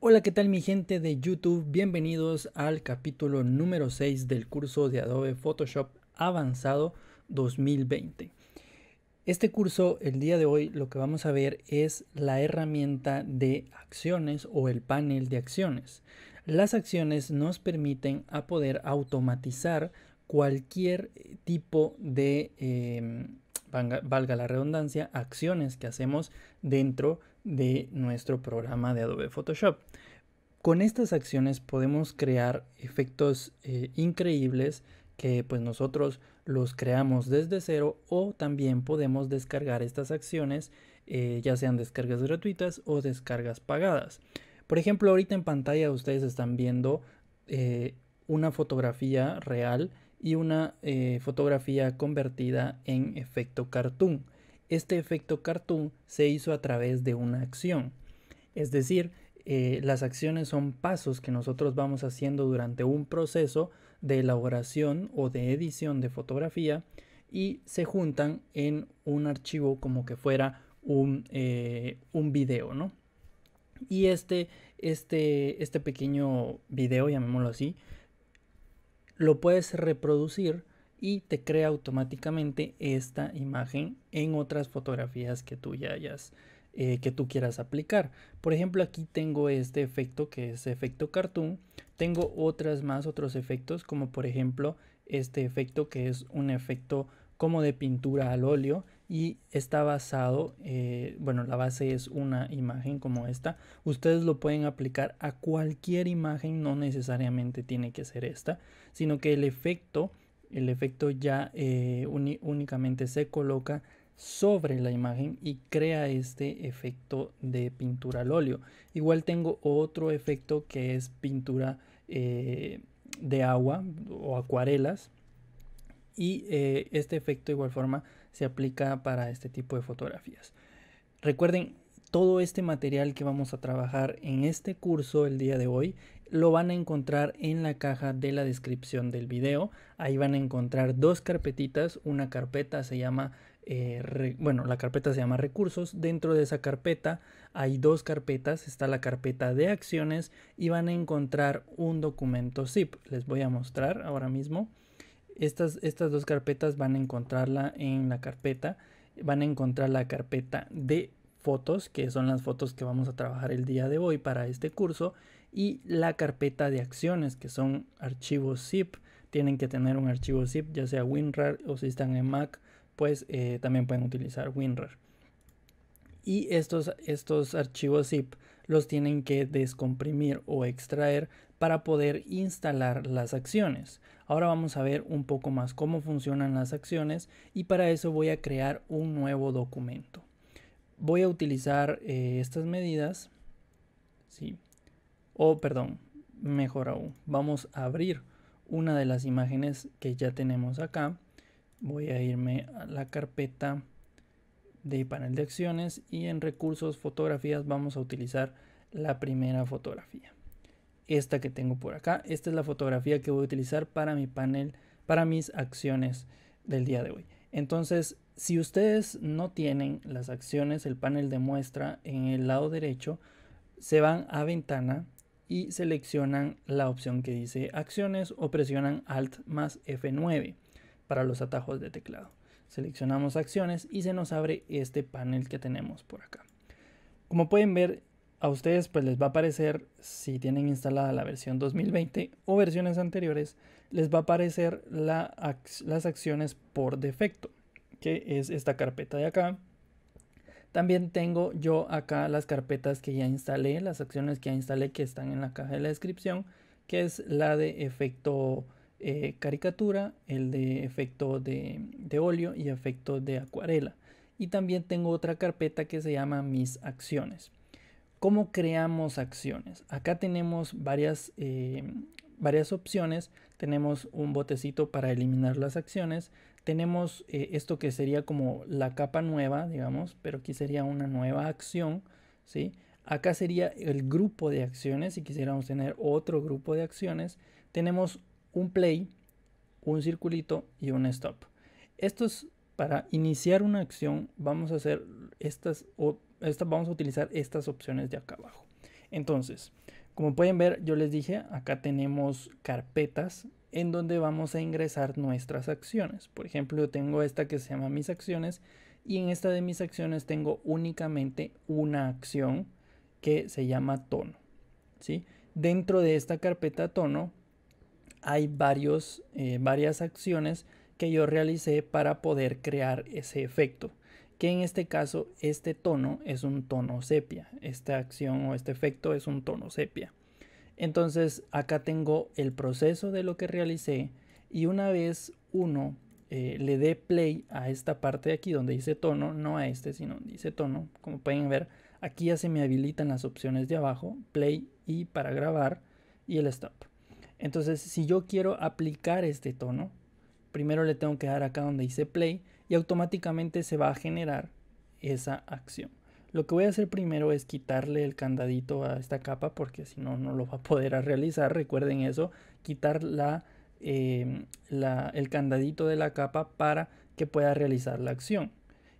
Hola, ¿qué tal mi gente de YouTube? Bienvenidos al capítulo número 6 del curso de Adobe Photoshop Avanzado 2020. Este curso, el día de hoy, lo que vamos a ver es la herramienta de acciones o el panel de acciones. Las acciones nos permiten a poder automatizar cualquier tipo de, eh, valga la redundancia, acciones que hacemos dentro de nuestro programa de Adobe Photoshop. Con estas acciones podemos crear efectos eh, increíbles que pues nosotros los creamos desde cero o también podemos descargar estas acciones eh, ya sean descargas gratuitas o descargas pagadas. Por ejemplo, ahorita en pantalla ustedes están viendo eh, una fotografía real y una fotografía convertida en efecto cartoon. Este efecto cartoon se hizo a través de una acción. Es decir, eh, las acciones son pasos que nosotros vamos haciendo durante un proceso de elaboración o de edición de fotografía y se juntan en un archivo como que fuera un, eh, video, ¿no? Y este, este, este pequeño video, llamémoslo así, lo puedes reproducir y te crea automáticamente esta imagen en otras fotografías que tú ya hayas eh, que tú quieras aplicar por ejemplo aquí tengo este efecto que es efecto cartoon tengo otras más otros efectos como por ejemplo este efecto que es un efecto como de pintura al óleo y está basado, eh, bueno, la base es una imagen como esta. Ustedes lo pueden aplicar a cualquier imagen, no necesariamente tiene que ser esta, sino que el efecto el efecto ya eh, únicamente se coloca sobre la imagen y crea este efecto de pintura al óleo. Igual tengo otro efecto que es pintura eh, de agua o acuarelas y eh, este efecto de igual forma se aplica para este tipo de fotografías. Recuerden, todo este material que vamos a trabajar en este curso el día de hoy lo van a encontrar en la caja de la descripción del video. Ahí van a encontrar dos carpetitas. Una carpeta se llama, eh, bueno, la carpeta se llama recursos. Dentro de esa carpeta hay dos carpetas. Está la carpeta de acciones y van a encontrar un documento zip. Les voy a mostrar ahora mismo. Estas, estas dos carpetas van a encontrarla en la carpeta. Van a encontrar la carpeta de fotos, que son las fotos que vamos a trabajar el día de hoy para este curso y la carpeta de acciones que son archivos zip. Tienen que tener un archivo zip, ya sea WinRAR o si están en Mac, pues eh, también pueden utilizar WinRAR. Y estos, estos archivos zip los tienen que descomprimir o extraer para poder instalar las acciones. Ahora vamos a ver un poco más cómo funcionan las acciones y para eso voy a crear un nuevo documento. Voy a utilizar eh, estas medidas. Sí. O perdón, mejor aún, vamos a abrir una de las imágenes que ya tenemos acá. Voy a irme a la carpeta de panel de acciones y en recursos fotografías vamos a utilizar la primera fotografía. Esta que tengo por acá, esta es la fotografía que voy a utilizar para mi panel, para mis acciones del día de hoy. Entonces, si ustedes no tienen las acciones, el panel de muestra en el lado derecho, se van a ventana, y seleccionan la opción que dice acciones o presionan Alt más F9 para los atajos de teclado. Seleccionamos acciones y se nos abre este panel que tenemos por acá. Como pueden ver, a ustedes pues les va a aparecer, si tienen instalada la versión 2020 o versiones anteriores, les va a aparecer la, las acciones por defecto, que es esta carpeta de acá, también tengo yo acá las carpetas que ya instalé, las acciones que ya instalé que están en la caja de la descripción, que es la de efecto eh, caricatura, el de efecto de, de óleo y efecto de acuarela. Y también tengo otra carpeta que se llama mis acciones. ¿Cómo creamos acciones? Acá tenemos varias, eh, varias opciones. Tenemos un botecito para eliminar las acciones tenemos eh, esto que sería como la capa nueva, digamos, pero aquí sería una nueva acción, ¿sí? Acá sería el grupo de acciones, si quisiéramos tener otro grupo de acciones, tenemos un play, un circulito y un stop. Esto es para iniciar una acción, vamos a hacer estas, o, estas vamos a utilizar estas opciones de acá abajo. Entonces, como pueden ver, yo les dije, acá tenemos carpetas en donde vamos a ingresar nuestras acciones. Por ejemplo, yo tengo esta que se llama mis acciones y en esta de mis acciones tengo únicamente una acción que se llama tono. ¿sí? Dentro de esta carpeta tono hay varios, eh, varias acciones que yo realicé para poder crear ese efecto. Que en este caso este tono es un tono sepia. Esta acción o este efecto es un tono sepia. Entonces acá tengo el proceso de lo que realicé y una vez uno eh, le dé play a esta parte de aquí donde dice tono, no a este, sino dice tono, como pueden ver, aquí ya se me habilitan las opciones de abajo, play y para grabar y el stop. Entonces si yo quiero aplicar este tono, primero le tengo que dar acá donde dice play y automáticamente se va a generar esa acción. Lo que voy a hacer primero es quitarle el candadito a esta capa porque si no, no lo va a poder realizar. Recuerden eso, quitar em, el candadito de la capa para que pueda realizar la acción.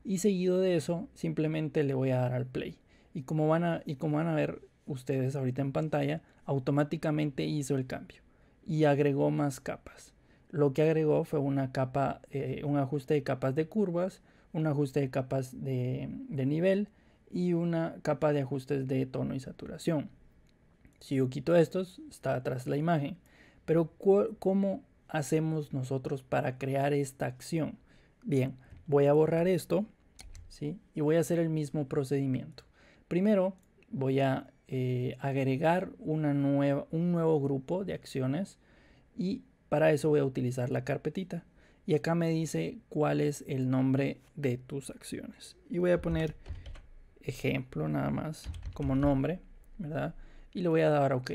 Y seguido de eso, simplemente le voy a dar al play. Y como van a, y como van a ver ustedes ahorita en pantalla, automáticamente hizo el cambio y agregó más capas. Lo que agregó fue una capa, eh, un ajuste de capas de curvas, un ajuste de capas de, de nivel, y una capa de ajustes de tono y saturación. Si yo quito estos, está atrás la imagen. Pero ¿cómo hacemos nosotros para crear esta acción? Bien, voy a borrar esto ¿sí? y voy a hacer el mismo procedimiento. Primero voy a eh, agregar una nueva, un nuevo grupo de acciones y para eso voy a utilizar la carpetita. Y acá me dice cuál es el nombre de tus acciones. Y voy a poner ejemplo nada más como nombre, ¿verdad? Y le voy a dar OK.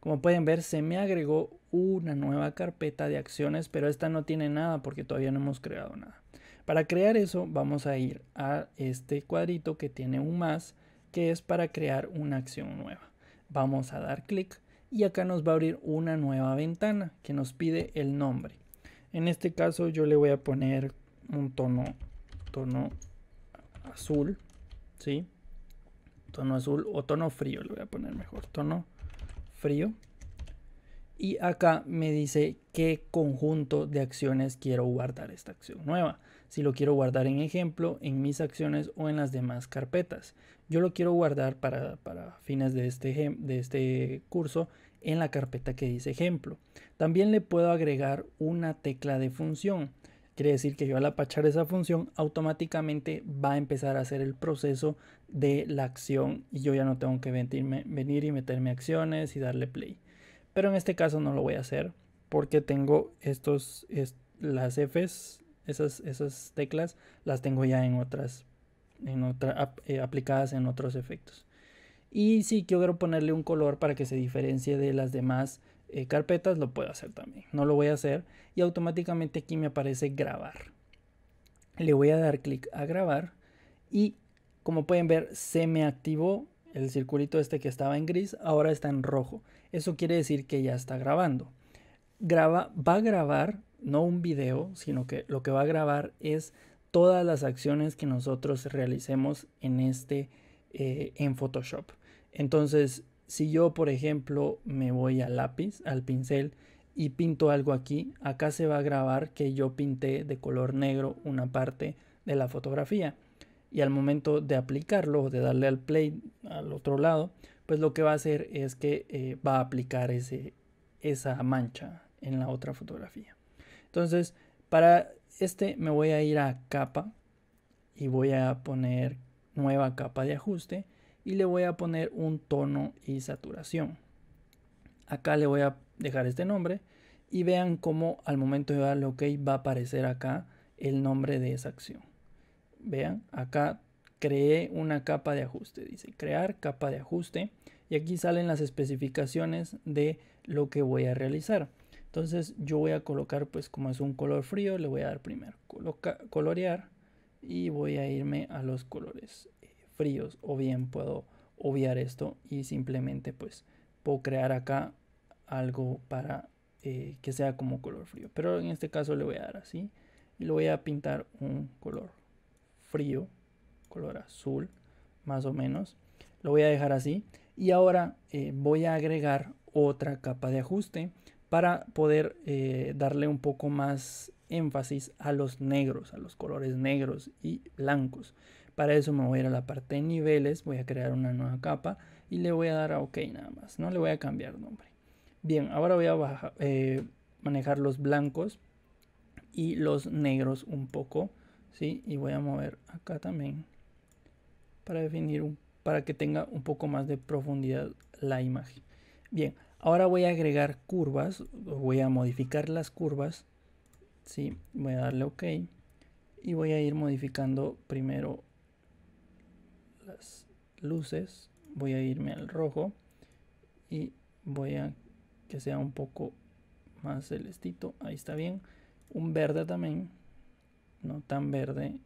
Como pueden ver, se me agregó una nueva carpeta de acciones, pero esta no tiene nada porque todavía no hemos creado nada. Para crear eso, vamos a ir a este cuadrito que tiene un más, que es para crear una acción nueva. Vamos a dar clic y acá nos va a abrir una nueva ventana que nos pide el nombre. En este caso yo le voy a poner un tono, tono azul, ¿sí? tono azul o tono frío, le voy a poner mejor, tono frío. Y acá me dice qué conjunto de acciones quiero guardar esta acción nueva. Si lo quiero guardar en ejemplo, en mis acciones o en las demás carpetas. Yo lo quiero guardar para, fines de este, de este curso en la carpeta que dice ejemplo. También le puedo agregar una tecla de función. Quiere decir que yo al apachar esa función automáticamente va a empezar a hacer el proceso de la acción y yo ya no tengo que venir y meterme acciones y darle play. Pero en este caso no lo voy a hacer porque tengo estos, las Fs, esas, esas teclas, las tengo ya en otras, en eh, aplicadas en otros efectos. Y sí, quiero ponerle un color para que se diferencie de las demás eh, carpetas, lo puedo hacer también. No lo voy a hacer y automáticamente aquí me aparece grabar. Le voy a dar clic a grabar y como pueden ver se me activó el circulito este que estaba en gris, ahora está en rojo. Eso quiere decir que ya está grabando. Graba, va a grabar no un video, sino que lo que va a grabar es todas las acciones que nosotros realicemos en este eh, en Photoshop. Entonces, si yo, por ejemplo, me voy al lápiz, al pincel, y pinto algo aquí, acá se va a grabar que yo pinté de color negro una parte de la fotografía. Y al momento de aplicarlo o de darle al play al otro lado, pues lo que va a hacer es que eh, va a aplicar esa mancha en la otra fotografía. Entonces, para este me voy a ir a capa y voy a poner nueva capa de ajuste y le voy a poner un tono y saturación. Acá le voy a dejar este nombre y vean cómo al momento de darle OK va a aparecer acá el nombre de esa acción. Vean, acá creé una capa de ajuste, dice crear capa de ajuste y aquí salen las especificaciones de lo que voy a realizar. Entonces yo voy a colocar pues como es un color frío, le voy a dar primero colorear y voy a irme a los colores fríos. O bien puedo obviar esto y simplemente pues puedo crear acá algo para eh, que sea como color frío. Pero en este caso le voy a dar así. Y lo voy a pintar un color frío, color azul más o menos. Lo voy a dejar así. Y ahora eh, voy a agregar otra capa de ajuste para poder eh, darle un poco más énfasis a los negros, a los colores negros y blancos. Para eso me voy a ir a la parte de niveles, voy a crear una nueva capa y le voy a dar a OK nada más, no le voy a cambiar nombre. Bien, ahora voy a eh, manejar los blancos y los negros un poco, ¿sí? Y voy a mover acá también para definir, un, para que tenga un poco más de profundidad la imagen. Bien, ahora voy a agregar curvas, voy a modificar las curvas, ¿sí? Voy a darle OK y voy a ir modificando primero las luces voy a irme al rojo y voy a que sea un poco más celestito ahí está bien un verde también no tan verde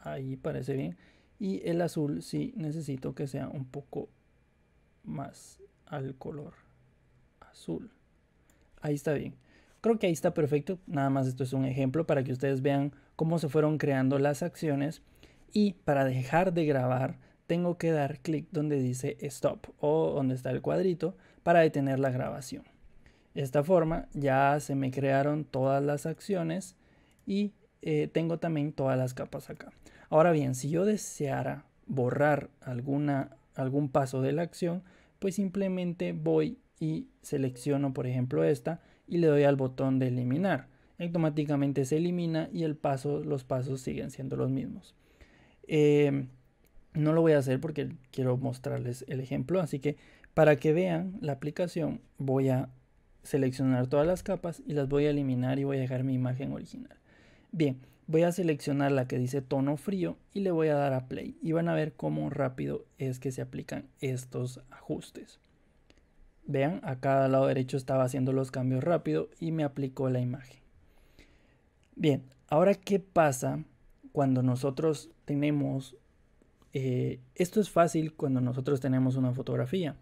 ahí parece bien y el azul sí necesito que sea un poco más al color azul ahí está bien creo que ahí está perfecto nada más esto es un ejemplo para que ustedes vean cómo se fueron creando las acciones y para dejar de grabar, tengo que dar clic donde dice stop o donde está el cuadrito para detener la grabación. De esta forma ya se me crearon todas las acciones y eh, tengo también todas las capas acá. Ahora bien, si yo deseara borrar alguna, algún paso de la acción, pues simplemente voy y selecciono por ejemplo esta y le doy al botón de eliminar. Automáticamente se elimina y el paso, los pasos siguen siendo los mismos. Em, no lo voy a hacer porque quiero mostrarles el ejemplo. Así que para que vean la aplicación voy a seleccionar todas las capas y las voy a eliminar y voy a dejar mi imagen original. Bien, voy a seleccionar la que dice tono frío y le voy a dar a play. Y van a ver cómo rápido es que se aplican estos ajustes. Vean, acá cada lado derecho estaba haciendo los cambios rápido y me aplicó la imagen. Bien, ahora qué pasa cuando nosotros tenemos, eh, esto es fácil cuando nosotros tenemos una fotografía,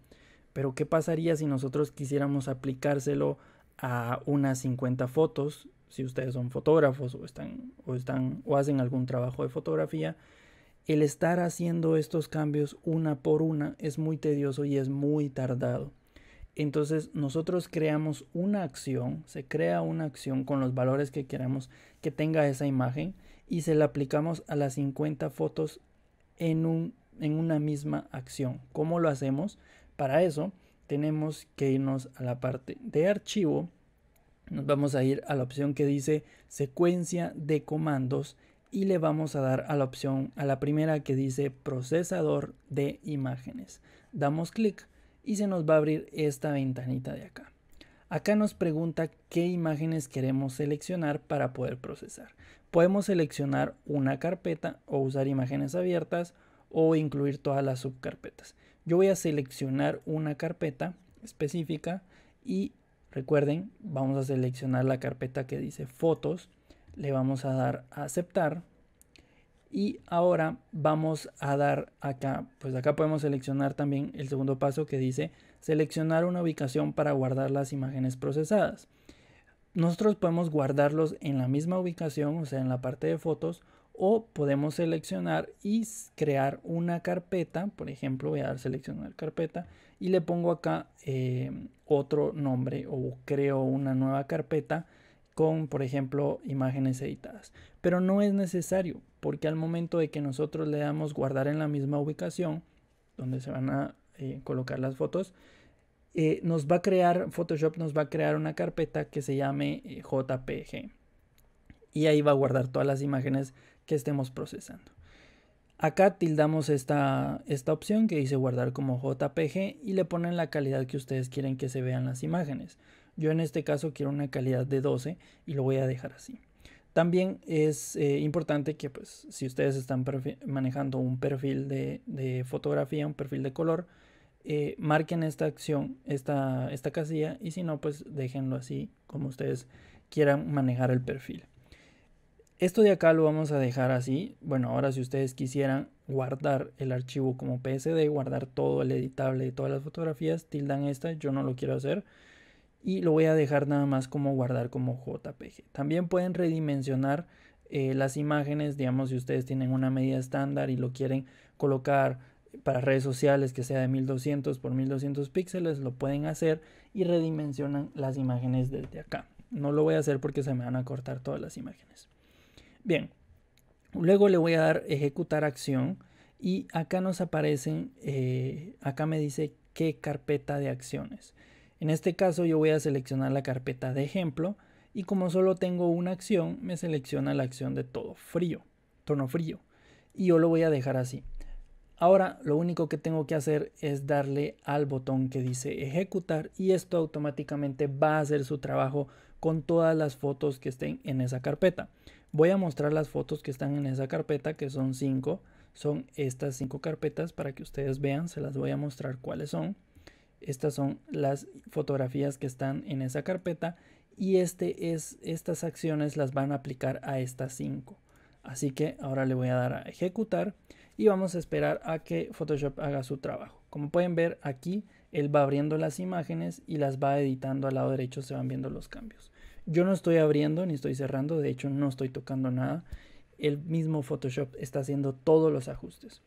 pero ¿qué pasaría si nosotros quisiéramos aplicárselo a unas 50 fotos? Si ustedes son fotógrafos o están o están o hacen algún trabajo de fotografía, el estar haciendo estos cambios una por una es muy tedioso y es muy tardado. Entonces nosotros creamos una acción, se crea una acción con los valores que queremos que tenga esa imagen y se la aplicamos a las 50 fotos en, un, en una misma acción. ¿Cómo lo hacemos? Para eso tenemos que irnos a la parte de archivo. Nos vamos a ir a la opción que dice secuencia de comandos y le vamos a dar a la opción, a la primera que dice procesador de imágenes. Damos clic y se nos va a abrir esta ventanita de acá. Acá nos pregunta qué imágenes queremos seleccionar para poder procesar podemos seleccionar una carpeta o usar imágenes abiertas o incluir todas las subcarpetas. Yo voy a seleccionar una carpeta específica y recuerden, vamos a seleccionar la carpeta que dice fotos, le vamos a dar a aceptar y ahora vamos a dar acá, pues acá podemos seleccionar también el segundo paso que dice seleccionar una ubicación para guardar las imágenes procesadas nosotros podemos guardarlos en la misma ubicación, o sea, en la parte de fotos, o podemos seleccionar y crear una carpeta. Por ejemplo, voy a dar seleccionar carpeta y le pongo acá eh, otro nombre o creo una nueva carpeta con, por ejemplo, imágenes editadas. Pero no es necesario porque al momento de que nosotros le damos guardar en la misma ubicación donde se van a eh, colocar las fotos, eh, nos va a crear, Photoshop nos va a crear una carpeta que se llame eh, JPG. Y ahí va a guardar todas las imágenes que estemos procesando. Acá tildamos esta, opción que dice guardar como JPG y le ponen la calidad que ustedes quieren que se vean las imágenes. Yo en este caso quiero una calidad de 12 y lo voy a dejar así. También es eh, importante que pues, si ustedes están manejando un perfil de, de fotografía, un perfil de color, eh, marquen esta acción, esta, esta casilla, y si no, pues déjenlo así como ustedes quieran manejar el perfil. Esto de acá lo vamos a dejar así. Bueno, ahora si ustedes quisieran guardar el archivo como PSD, guardar todo el editable de todas las fotografías, tildan esta, yo no lo quiero hacer. Y lo voy a dejar nada más como guardar como JPG. También pueden redimensionar eh, las imágenes, digamos, si ustedes tienen una medida estándar y lo quieren colocar para redes sociales que sea de 1200 por 1200 píxeles, lo pueden hacer y redimensionan las imágenes desde acá. No lo voy a hacer porque se me van a cortar todas las imágenes. Bien, luego le voy a dar ejecutar acción y acá nos aparecen, eh, acá me dice qué carpeta de acciones. En este caso yo voy a seleccionar la carpeta de ejemplo y como solo tengo una acción, me selecciona la acción de todo frío, tono frío. Y yo lo voy a dejar así. Ahora lo único que tengo que hacer es darle al botón que dice ejecutar y esto automáticamente va a hacer su trabajo con todas las fotos que estén en esa carpeta. Voy a mostrar las fotos que están en esa carpeta que son cinco, Son estas cinco carpetas para que ustedes vean, se las voy a mostrar cuáles son. Estas son las fotografías que están en esa carpeta y este es, estas acciones las van a aplicar a estas 5. Así que ahora le voy a dar a ejecutar y vamos a esperar a que Photoshop haga su trabajo. Como pueden ver aquí, él va abriendo las imágenes y las va editando al lado derecho, se van viendo los cambios. Yo no estoy abriendo ni estoy cerrando, de hecho no estoy tocando nada. El mismo Photoshop está haciendo todos los ajustes.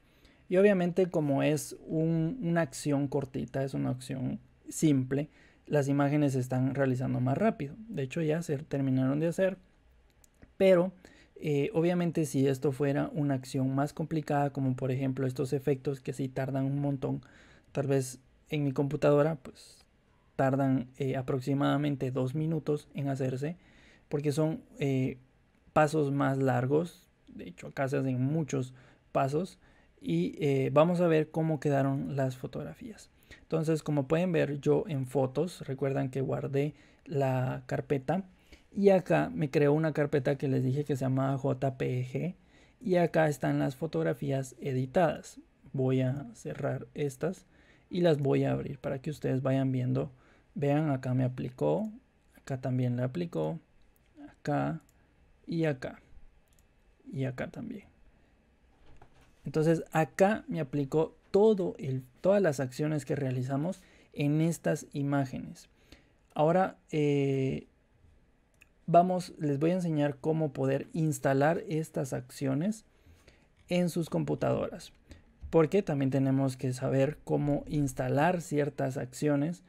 Y obviamente como es una acción cortita, es una acción simple, las imágenes se están realizando más rápido. De hecho ya se terminaron de hacer, pero eh, obviamente si esto fuera una acción más complicada, como por ejemplo estos efectos que sí tardan un montón, tal vez en mi computadora pues tardan eh, aproximadamente dos minutos en hacerse, porque son eh, pasos más largos, de hecho acá se hacen muchos pasos, y vamos a ver cómo quedaron las fotografías. Entonces como pueden ver yo en fotos, recuerdan que guardé la carpeta y acá me creó una carpeta que les dije que se llamaba JPG. Y acá están las fotografías editadas. Voy a cerrar estas y las voy a abrir para que ustedes vayan viendo. Vean, acá me aplicó. Acá también le aplicó. Acá y acá. Y acá también. Entonces acá me aplicó todo el, todas las acciones que realizamos en estas imágenes. Ahora, eh, vamos, les voy a enseñar cómo poder instalar estas acciones en sus computadoras. Porque también tenemos que saber cómo instalar ciertas acciones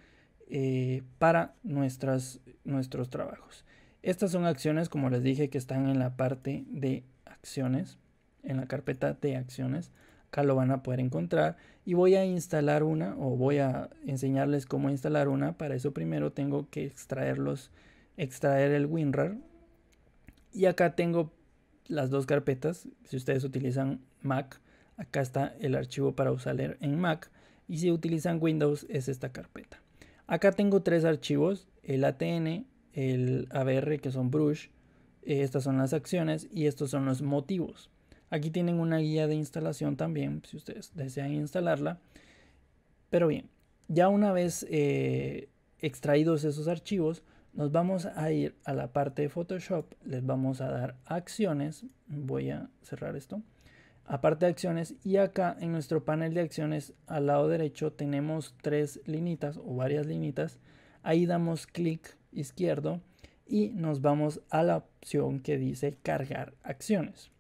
eh, para nuestras, nuestros trabajos. Estas son acciones, como les dije, que están en la parte de acciones, en la carpeta de acciones. Acá lo van a poder encontrar y voy a instalar una o voy a enseñarles cómo instalar una. Para eso primero tengo que extraerlos extraer el WinRAR. Y acá tengo las dos carpetas. Si ustedes utilizan Mac, acá está el archivo para usar en Mac. Y si utilizan Windows, es esta carpeta. Acá tengo tres archivos, el ATN, el ABR, que son Brush. Eh, estas son las acciones y estos son los motivos. Aquí tienen una guía de instalación también, si ustedes desean instalarla. Pero bien, ya una vez eh, extraídos esos archivos, nos vamos a ir a la parte de Photoshop, les vamos a dar acciones, voy a cerrar esto, aparte de acciones y acá en nuestro panel de acciones al lado derecho tenemos tres linitas o varias linitas, ahí damos clic izquierdo y nos vamos a la opción que dice cargar acciones.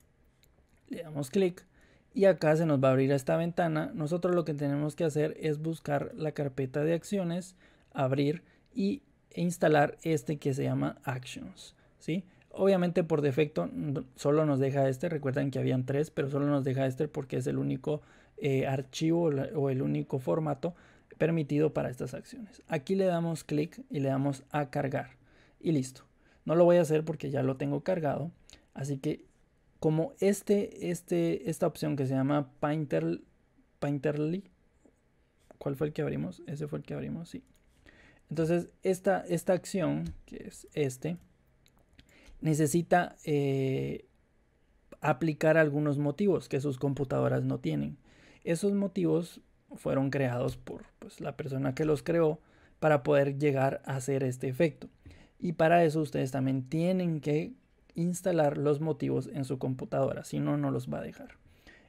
Le damos clic y acá se nos va a abrir esta ventana. Nosotros lo que tenemos que hacer es buscar la carpeta de acciones, abrir y instalar este que se llama Actions, ¿sí? Obviamente por defecto solo nos deja este, recuerden que habían tres, pero solo nos deja este porque es el único eh, archivo o el único formato permitido para estas acciones. Aquí le damos clic y le damos a cargar y listo. No lo voy a hacer porque ya lo tengo cargado, así que como este, este, esta opción que se llama Painter, Painterly, ¿cuál fue el que abrimos? Ese fue el que abrimos, sí. Entonces, esta, acción, que es este, necesita eh, aplicar algunos motivos que sus computadoras no tienen. Esos motivos fueron creados por pues, la persona que los creó para poder llegar a hacer este efecto. Y para eso ustedes también tienen que instalar los motivos en su computadora, si no, no los va a dejar.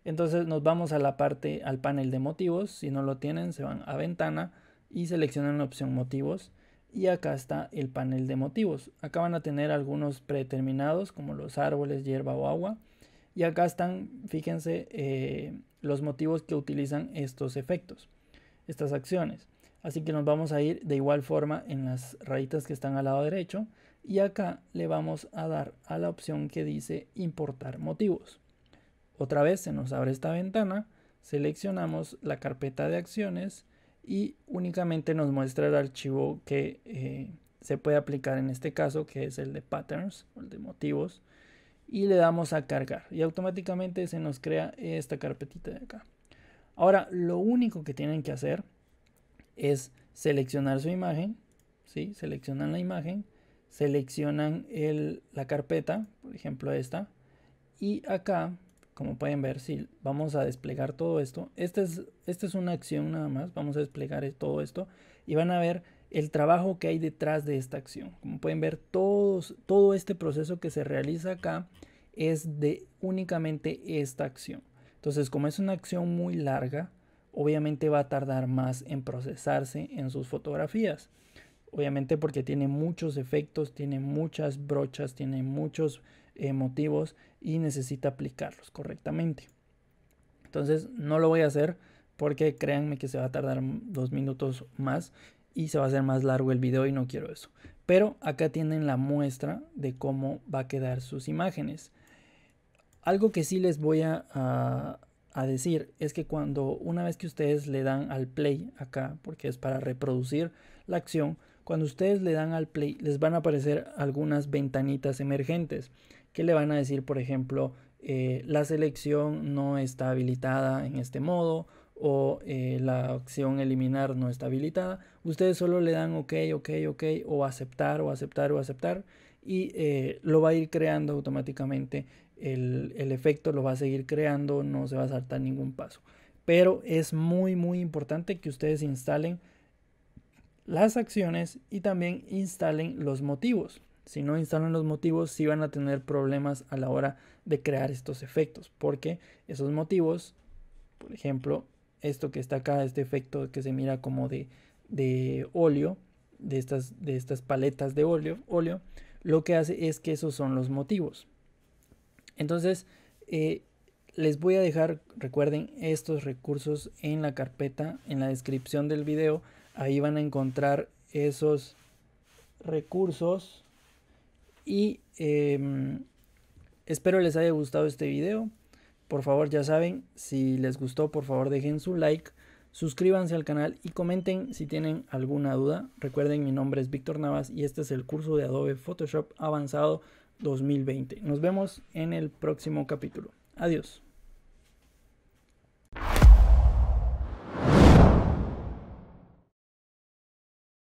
Entonces nos vamos a la parte, al panel de motivos, si no lo tienen se van a ventana, y seleccionan la opción motivos y acá está el panel de motivos. Acá van a tener algunos predeterminados como los árboles, hierba o agua. Y acá están, fíjense, eh, los motivos que utilizan estos efectos, estas acciones. Así que nos vamos a ir de igual forma en las rayitas que están al lado derecho. Y acá le vamos a dar a la opción que dice importar motivos. Otra vez se nos abre esta ventana, seleccionamos la carpeta de acciones y únicamente nos muestra el archivo que eh, se puede aplicar en este caso, que es el de patterns, o el de motivos, y le damos a cargar y automáticamente se nos crea esta carpetita de acá. Ahora, lo único que tienen que hacer es seleccionar su imagen, ¿sí? seleccionan la imagen, seleccionan la carpeta, por ejemplo esta, y acá como pueden ver, si vamos a desplegar todo esto, este esta es, es una acción nada más, vamos a desplegar todo esto y van a ver el trabajo que hay detrás de esta acción. Como pueden ver, todo este proceso que se realiza acá es de únicamente esta acción. Entonces, como es una acción muy larga, obviamente va a tardar más en procesarse en sus fotografías. Obviamente porque tiene muchos efectos, tiene muchas brochas, tiene muchos emotivos motivos y necesita aplicarlos correctamente. Entonces no lo voy a hacer porque créanme que se va a tardar dos minutos más y se va a hacer más largo el video y no quiero eso. Pero acá tienen la muestra de cómo va a quedar sus imágenes. Algo que sí les voy a decir es que cuando una vez que ustedes le dan al play acá, porque es para reproducir la acción, cuando ustedes le dan al play, les van a aparecer algunas ventanitas emergentes que le van a decir, por ejemplo, eh, la selección no está habilitada en este modo o eh, la opción eliminar no está habilitada. Ustedes solo le dan ok, ok, ok o aceptar o aceptar o aceptar y eh, lo va a ir creando automáticamente. el efecto lo va a seguir creando, no se va a saltar ningún paso. Pero es muy muy importante que ustedes instalen las acciones y también instalen los motivos. Si no instalan los motivos, si van a tener problemas a la hora de crear estos efectos, porque esos motivos, por ejemplo, esto que está acá, este efecto que se mira como de, óleo, de estas, de estas paletas de óleo, óleo, lo que hace es que esos son los motivos. Entonces, eh, les voy a dejar, recuerden, estos recursos en la carpeta, en la descripción del video Ahí van a encontrar esos recursos. Y em, espero les haya gustado este video. Por favor, ya saben, si les gustó, por favor dejen su like, suscríbanse al canal y comenten si tienen alguna duda. Recuerden, mi nombre es Víctor Navas y este es el curso de Adobe Photoshop Avanzado 2020. Nos vemos en el próximo capítulo. Adiós.